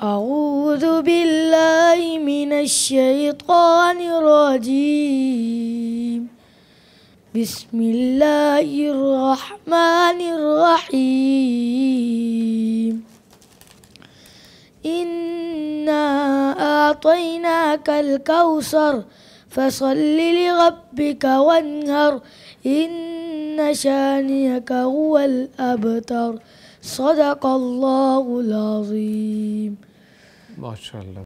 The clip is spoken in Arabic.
أعوذ بالله من الشيطان الرجيم بسم الله الرحمن الرحيم إنا أعطيناك الكوثر فصل لربك وانهر إن شانيك هو الأبتر صدق الله العظيم Maşallah.